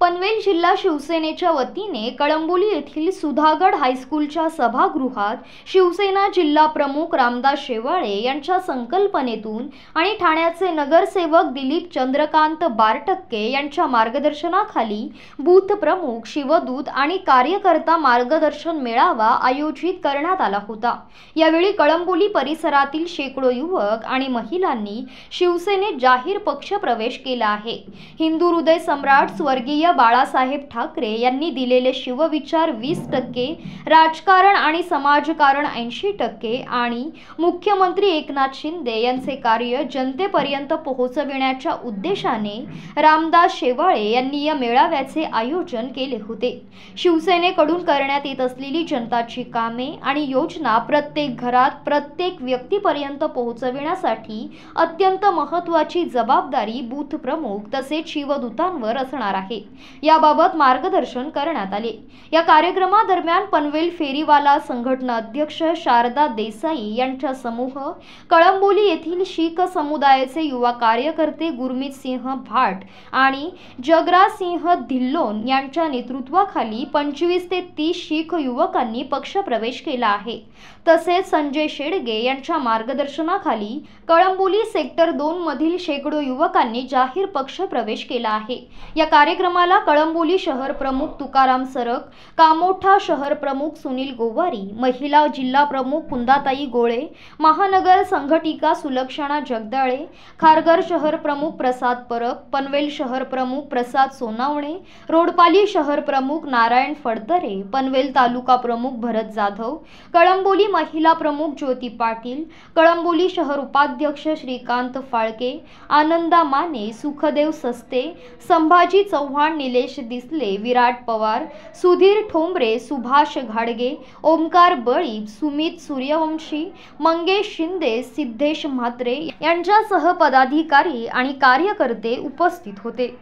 पनवेल जिल्हा शिवसेनेच्या वतीने कळंबोली येथील सुधागड हायस्कूलच्या सभागृहात शिवसेना जिल्हा प्रमुख रामदास शेवाळे यांच्या संकल्पनेतून आणि ठाण्याचे नगरसेवक दिलीप चंद्रकांत बारटक्के यांच्या मार्गदर्शनाखाली बूथ प्रमुख शिवदूत आणि कार्यकर्ता मार्गदर्शन मेळावा आयोजित करण्यात आला होता यावेळी कळंबोली परिसरातील शेकडो युवक आणि महिलांनी शिवसेनेत जाहीर पक्ष प्रवेश केला आहे हिंदू हृदय सम्राट स्वर्गीय बाळासाहेब ठाकरे यांनी दिलेले शिवविचार वीस टक्के राजकारण आणि समाजकारण ऐंशी टक्के आणि मुख्यमंत्री एकनाथ शिंदे यांचे कार्य जनतेपर्यंत पोहोचविण्याच्या उद्देशाने रामदास शेवाळे यांनी या मेळाव्याचे आयोजन केले होते शिवसेनेकडून करण्यात येत असलेली जनताची कामे आणि योजना प्रत्येक घरात प्रत्येक व्यक्तीपर्यंत पोहोचविण्यासाठी अत्यंत महत्त्वाची जबाबदारी बूथ प्रमुख तसेच शिवदूतांवर असणार आहे याबाबत मार्गदर्शन करण्यात आले या कार्यक्रमादरम्यान पनवेल फेरीवाला संघटना अध्यक्ष शारदा देसाई यांच्या समूह कळंबोली येथील शीख समुदायाचे युवा कार्यकर्ते गुरमीत सिंह भाट आणि जगराज सिंह धिल्लोन यांच्या नेतृत्वाखाली पंचवीस ते तीस शीख युवकांनी पक्षप्रवेश केला आहे तसेच संजय शेडगे यांच्या मार्गदर्शनाखाली कळंबोली सेक्टर दोन मधील शेकडो युवकांनी जाहीर पक्षप्रवेश केला आहे या कार्यक्रमा कळंबोली शहर प्रमुख तुकाराम सरक कामोठा शहर प्रमुख सुनील गोवारी महिला जिल्हा प्रमुख कुंदाताई गोळे महानगर संघटिका सुलक्षणा जगदाळे खारघर शहर प्रमुख प्रसाद परब पनवेल शहर प्रमुख प्रसाद सोनावणे रोडपाली शहर प्रमुख नारायण फडतरे पनवेल तालुका प्रमुख भरत जाधव कळंबोली महिला प्रमुख ज्योती पाटील कळंबोली शहर उपाध्यक्ष श्रीकांत फाळके आनंदा माने सुखदेव सस्ते संभाजी चव्हाण निलेश दिसले विराट पवार सुधीर ठोंबरे सुभाष घाडगे ओमकार बळी सुमित सूर्यवंशी मंगेश शिंदे सिद्धेश म्हात्रे यांच्यासह पदाधिकारी आणि कार्यकर्ते उपस्थित होते